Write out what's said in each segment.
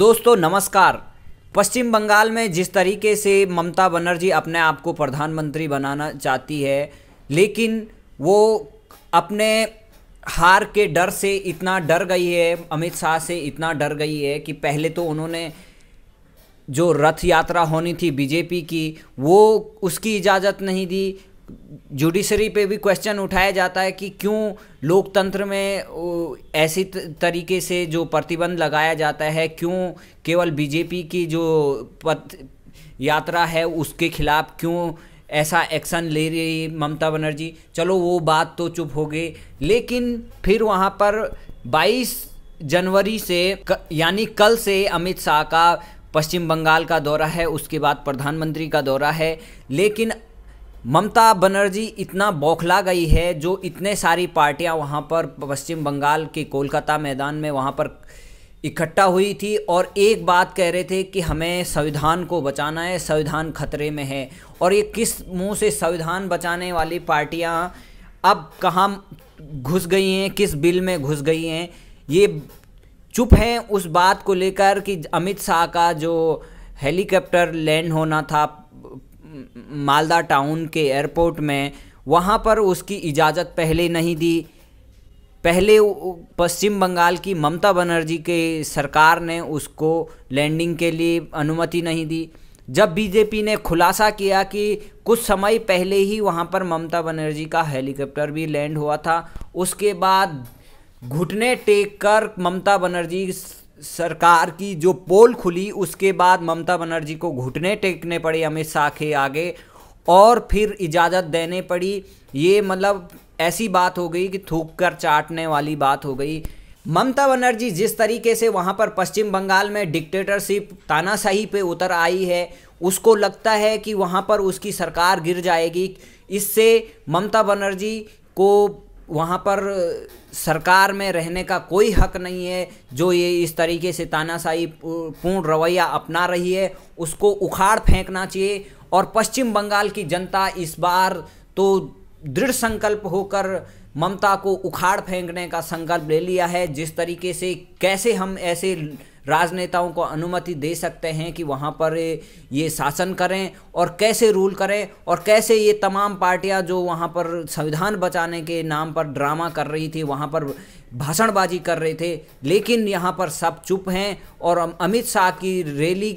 दोस्तों नमस्कार पश्चिम बंगाल में जिस तरीके से ममता बनर्जी अपने आप को प्रधानमंत्री बनाना चाहती है लेकिन वो अपने हार के डर से इतना डर गई है अमित शाह से इतना डर गई है कि पहले तो उन्होंने जो रथ यात्रा होनी थी बीजेपी की वो उसकी इजाज़त नहीं दी जुडिशरी पे भी क्वेश्चन उठाया जाता है कि क्यों लोकतंत्र में ऐसी तरीके से जो प्रतिबंध लगाया जाता है क्यों केवल बीजेपी की जो पथ यात्रा है उसके खिलाफ क्यों ऐसा एक्शन ले रही ममता बनर्जी चलो वो बात तो चुप हो गई लेकिन फिर वहाँ पर 22 जनवरी से यानी कल से अमित शाह का पश्चिम बंगाल का दौरा है उसके बाद प्रधानमंत्री का दौरा है लेकिन ममता बनर्जी इतना बौखला गई है जो इतने सारी पार्टियां वहां पर पश्चिम बंगाल के कोलकाता मैदान में वहां पर इकट्ठा हुई थी और एक बात कह रहे थे कि हमें संविधान को बचाना है संविधान खतरे में है और ये किस मुंह से संविधान बचाने वाली पार्टियां अब कहाँ घुस गई हैं किस बिल में घुस गई हैं ये चुप हैं उस बात को लेकर कि अमित शाह का जो हेलीकॉप्टर लैंड होना था मालदा टाउन के एयरपोर्ट में वहाँ पर उसकी इजाज़त पहले नहीं दी पहले पश्चिम बंगाल की ममता बनर्जी के सरकार ने उसको लैंडिंग के लिए अनुमति नहीं दी जब बीजेपी ने खुलासा किया कि कुछ समय पहले ही वहाँ पर ममता बनर्जी का हेलीकॉप्टर भी लैंड हुआ था उसके बाद घुटने टेक कर ममता बनर्जी सरकार की जो पोल खुली उसके बाद ममता बनर्जी को घुटने टेकने पड़े अमित शाह के आगे और फिर इजाज़त देने पड़ी ये मतलब ऐसी बात हो गई कि थूक कर चाटने वाली बात हो गई ममता बनर्जी जिस तरीके से वहाँ पर पश्चिम बंगाल में डिक्टेटरशिप तानाशाही पे उतर आई है उसको लगता है कि वहाँ पर उसकी सरकार गिर जाएगी इससे ममता बनर्जी को वहाँ पर सरकार में रहने का कोई हक नहीं है जो ये इस तरीके से तानाशाही पूर्ण रवैया अपना रही है उसको उखाड़ फेंकना चाहिए और पश्चिम बंगाल की जनता इस बार तो दृढ़ संकल्प होकर ममता को उखाड़ फेंकने का संकल्प ले लिया है जिस तरीके से कैसे हम ऐसे राजनेताओं को अनुमति दे सकते हैं कि वहाँ पर ये शासन करें और कैसे रूल करें और कैसे ये तमाम पार्टियाँ जो वहाँ पर संविधान बचाने के नाम पर ड्रामा कर रही थी वहाँ पर भाषणबाजी कर रहे थे लेकिन यहाँ पर सब चुप हैं और अमित शाह की रैली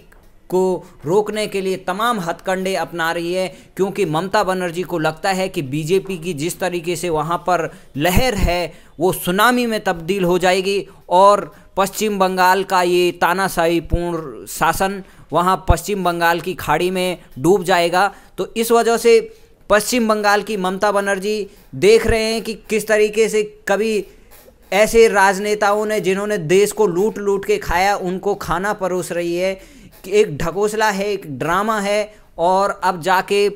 को रोकने के लिए तमाम हथकंडे अपना रही है क्योंकि ममता बनर्जी को लगता है कि बीजेपी की जिस तरीके से वहाँ पर लहर है वो सुनामी में तब्दील हो जाएगी और पश्चिम बंगाल का ये तानाशाही पूर्ण शासन वहाँ पश्चिम बंगाल की खाड़ी में डूब जाएगा तो इस वजह से पश्चिम बंगाल की ममता बनर्जी देख रहे हैं कि किस तरीके से कभी ऐसे राजनेताओं ने जिन्होंने देश को लूट लूट के खाया उनको खाना परोस रही है कि एक ढकोसला है एक ड्रामा है और अब जाके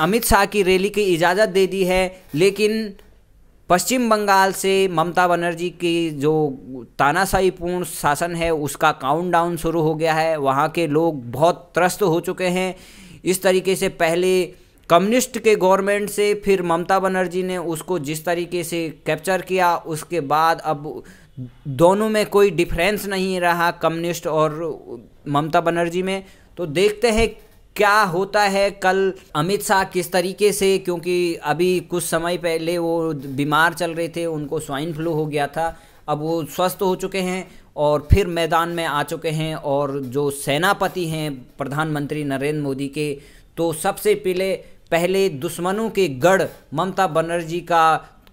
अमित शाह की रैली की इजाज़त दे दी है लेकिन पश्चिम बंगाल से ममता बनर्जी की जो पूर्ण शासन है उसका काउंटडाउन शुरू हो गया है वहाँ के लोग बहुत त्रस्त हो चुके हैं इस तरीके से पहले कम्युनिस्ट के गवर्नमेंट से फिर ममता बनर्जी ने उसको जिस तरीके से कैप्चर किया उसके बाद अब दोनों में कोई डिफरेंस नहीं रहा कम्युनिस्ट और ममता बनर्जी में तो देखते हैं क्या होता है कल अमित शाह किस तरीके से क्योंकि अभी कुछ समय पहले वो बीमार चल रहे थे उनको स्वाइन फ्लू हो गया था अब वो स्वस्थ हो चुके हैं और फिर मैदान में आ चुके हैं और जो सेनापति हैं प्रधानमंत्री नरेंद्र मोदी के तो सबसे पहले पहले दुश्मनों के गढ़ ममता बनर्जी का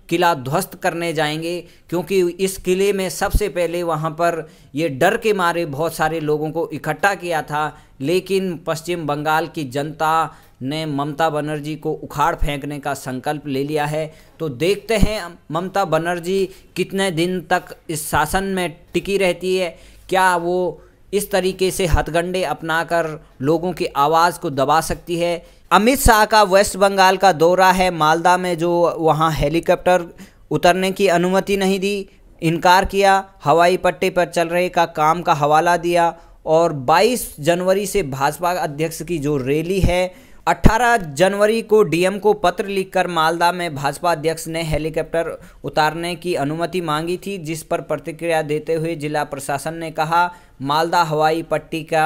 किला ध्वस्त करने जाएंगे क्योंकि इस किले में सबसे पहले वहाँ पर ये डर के मारे बहुत सारे लोगों को इकट्ठा किया था लेकिन पश्चिम बंगाल की जनता ने ममता बनर्जी को उखाड़ फेंकने का संकल्प ले लिया है तो देखते हैं ममता बनर्जी कितने दिन तक इस शासन में टिकी रहती है क्या वो इस तरीके से हथगंडे अपनाकर लोगों की आवाज़ को दबा सकती है अमित शाह का वेस्ट बंगाल का दौरा है मालदा में जो वहाँ हेलीकॉप्टर उतरने की अनुमति नहीं दी इनकार किया हवाई पट्टी पर चल रहे का काम का हवाला दिया और 22 जनवरी से भाजपा अध्यक्ष की जो रैली है 18 जनवरी को डीएम को पत्र लिखकर मालदा में भाजपा अध्यक्ष ने हेलीकॉप्टर उतारने की अनुमति मांगी थी जिस पर प्रतिक्रिया देते हुए जिला प्रशासन ने कहा मालदा हवाई पट्टी का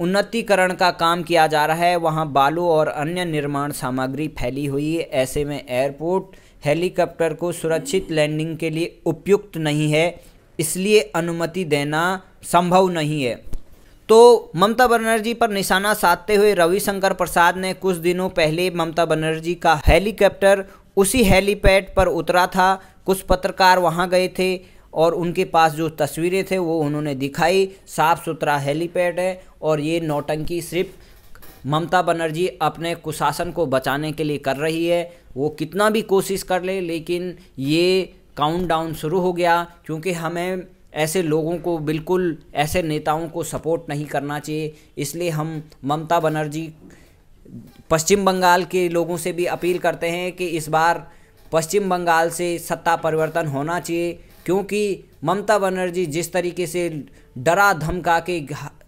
उन्नतीकरण का काम किया जा रहा है वहाँ बालू और अन्य निर्माण सामग्री फैली हुई है ऐसे में एयरपोर्ट हेलीकॉप्टर को सुरक्षित लैंडिंग के लिए उपयुक्त नहीं है इसलिए अनुमति देना संभव नहीं है तो ममता बनर्जी पर निशाना साधते हुए रविशंकर प्रसाद ने कुछ दिनों पहले ममता बनर्जी का हेलीकॉप्टर उसी हेलीपैड पर उतरा था कुछ पत्रकार वहां गए थे और उनके पास जो तस्वीरें थे वो उन्होंने दिखाई साफ़ सुथरा हेलीपैड है और ये नौटंकी सिर्फ ममता बनर्जी अपने कुशासन को बचाने के लिए कर रही है वो कितना भी कोशिश कर ले, लेकिन ये काउंटडाउन शुरू हो गया क्योंकि हमें ऐसे लोगों को बिल्कुल ऐसे नेताओं को सपोर्ट नहीं करना चाहिए इसलिए हम ममता बनर्जी पश्चिम बंगाल के लोगों से भी अपील करते हैं कि इस बार पश्चिम बंगाल से सत्ता परिवर्तन होना चाहिए क्योंकि ममता बनर्जी जिस तरीके से डरा धमका के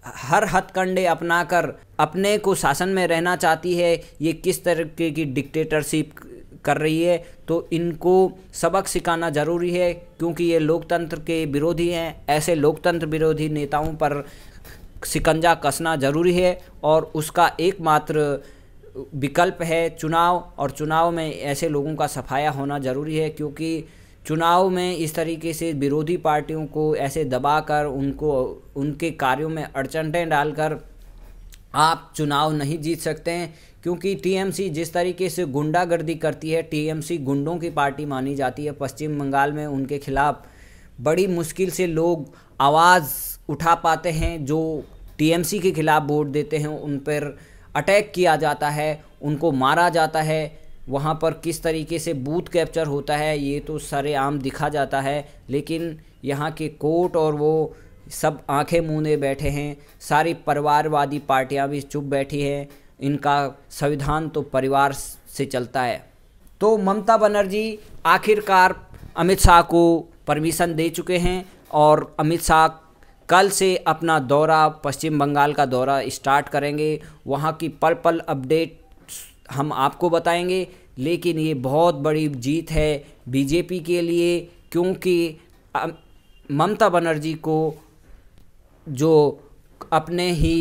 हर हथकंडे अपनाकर अपने को शासन में रहना चाहती है ये किस तरीके की डिक्टेटरशिप कर रही है तो इनको सबक सिखाना ज़रूरी है क्योंकि ये लोकतंत्र के विरोधी हैं ऐसे लोकतंत्र विरोधी नेताओं पर सिकंजा कसना ज़रूरी है और उसका एकमात्र विकल्प है चुनाव और चुनाव में ऐसे लोगों का सफाया होना ज़रूरी है क्योंकि चुनाव में इस तरीके से विरोधी पार्टियों को ऐसे दबाकर उनको उनके कार्यों में अड़चनें डालकर आप चुनाव नहीं जीत सकते हैं क्योंकि टीएमसी जिस तरीके से गुंडागर्दी करती है टीएमसी गुंडों की पार्टी मानी जाती है पश्चिम बंगाल में उनके खिलाफ बड़ी मुश्किल से लोग आवाज़ उठा पाते हैं जो टीएमसी के खिलाफ वोट देते हैं उन पर अटैक किया जाता है उनको मारा जाता है वहाँ पर किस तरीके से बूथ कैप्चर होता है ये तो सारे आम दिखा जाता है लेकिन यहाँ के कोर्ट और वो सब आंखें मूंदे बैठे हैं सारी परिवारवादी पार्टियाँ भी चुप बैठी हैं इनका संविधान तो परिवार से चलता है तो ममता बनर्जी आखिरकार अमित शाह को परमिशन दे चुके हैं और अमित शाह कल से अपना दौरा पश्चिम बंगाल का दौरा स्टार्ट करेंगे वहाँ की पल पल अपडेट हम आपको बताएंगे लेकिन ये बहुत बड़ी जीत है बीजेपी के लिए क्योंकि ममता बनर्जी को जो अपने ही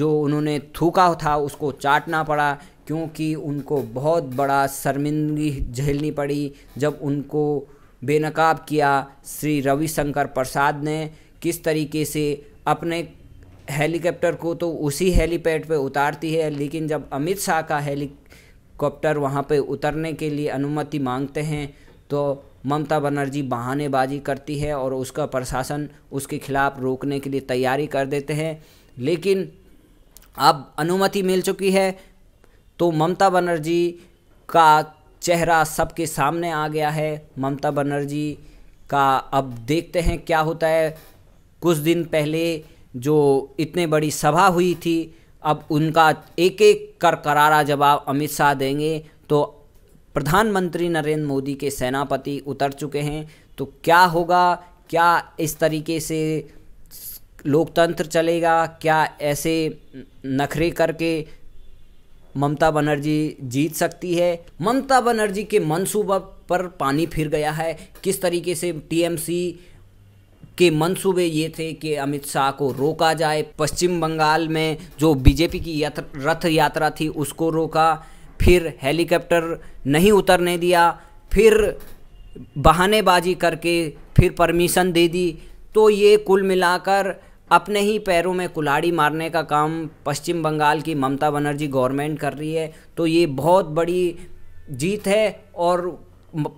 जो उन्होंने थूका था उसको चाटना पड़ा क्योंकि उनको बहुत बड़ा शर्मिंदगी झेलनी पड़ी जब उनको बेनकाब किया श्री रविशंकर प्रसाद ने किस तरीके से अपने हेलीकॉप्टर को तो उसी हेलीपैड पे उतारती है लेकिन जब अमित शाह का हेलीकॉप्टर वहाँ पे उतरने के लिए अनुमति मांगते हैं तो ममता बनर्जी बहानेबाजी करती है और उसका प्रशासन उसके खिलाफ रोकने के लिए तैयारी कर देते हैं लेकिन अब अनुमति मिल चुकी है तो ममता बनर्जी का चेहरा सबके सामने आ गया है ममता बनर्जी का अब देखते हैं क्या होता है कुछ दिन पहले जो इतने बड़ी सभा हुई थी अब उनका एक एक कर करारा जवाब अमित शाह देंगे तो प्रधानमंत्री नरेंद्र मोदी के सेनापति उतर चुके हैं तो क्या होगा क्या इस तरीके से लोकतंत्र चलेगा क्या ऐसे नखरे करके ममता बनर्जी जीत सकती है ममता बनर्जी के मनसूबा पर पानी फिर गया है किस तरीके से टीएमसी के मंसूबे ये थे कि अमित शाह को रोका जाए पश्चिम बंगाल में जो बीजेपी की यात्र, रथ यात्रा थी उसको रोका फिर हेलीकॉप्टर नहीं उतरने दिया फिर बहानेबाजी करके फिर परमिशन दे दी तो ये कुल मिलाकर अपने ही पैरों में कुल्हाड़ी मारने का काम पश्चिम बंगाल की ममता बनर्जी गवर्नमेंट कर रही है तो ये बहुत बड़ी जीत है और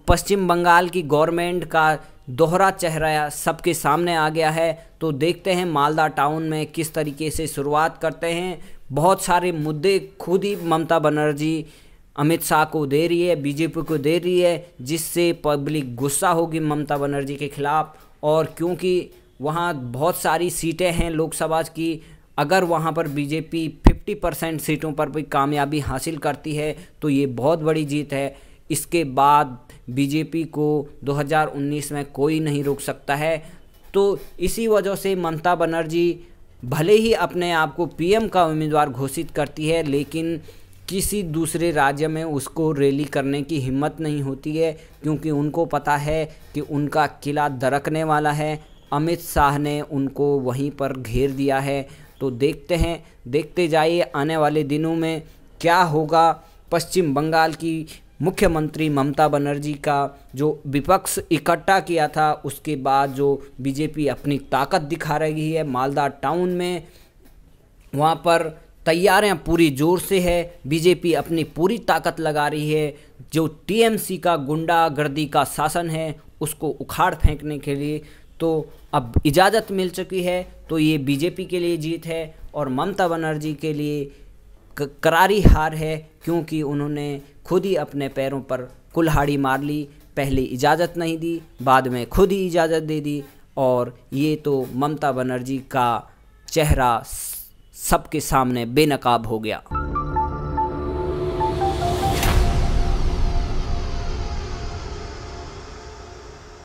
पश्चिम बंगाल की गवर्नमेंट का दोहरा चेहरा सबके सामने आ गया है तो देखते हैं मालदा टाउन में किस तरीके से शुरुआत करते हैं बहुत सारे मुद्दे खुद ही ममता बनर्जी अमित शाह को दे रही है बीजेपी को दे रही है जिससे पब्लिक गुस्सा होगी ममता बनर्जी के खिलाफ और क्योंकि वहाँ बहुत सारी सीटें हैं लोकसभा की अगर वहाँ पर बीजेपी 50 परसेंट सीटों पर भी कामयाबी हासिल करती है तो ये बहुत बड़ी जीत है इसके बाद बीजेपी को 2019 में कोई नहीं रोक सकता है तो इसी वजह से ममता बनर्जी भले ही अपने आप को पीएम का उम्मीदवार घोषित करती है लेकिन किसी दूसरे राज्य में उसको रैली करने की हिम्मत नहीं होती है क्योंकि उनको पता है कि उनका किला दरकने वाला है अमित शाह ने उनको वहीं पर घेर दिया है तो देखते हैं देखते जाइए आने वाले दिनों में क्या होगा पश्चिम बंगाल की मुख्यमंत्री ममता बनर्जी का जो विपक्ष इकट्ठा किया था उसके बाद जो बीजेपी अपनी ताकत दिखा रही है मालदा टाउन में वहाँ पर तैयारियाँ पूरी जोर से है बीजेपी अपनी पूरी ताकत लगा रही है जो टीएमसी का गुंडागर्दी का शासन है उसको उखाड़ फेंकने के लिए तो अब इजाज़त मिल चुकी है तो ये बीजेपी के लिए जीत है और ममता बनर्जी के लिए करारी हार है क्योंकि उन्होंने खुद ही अपने पैरों पर कुल्हाड़ी मार ली पहले इजाज़त नहीं दी बाद में खुद ही इजाज़त दे दी और ये तो ममता बनर्जी का चेहरा सबके सामने बेनकाब हो गया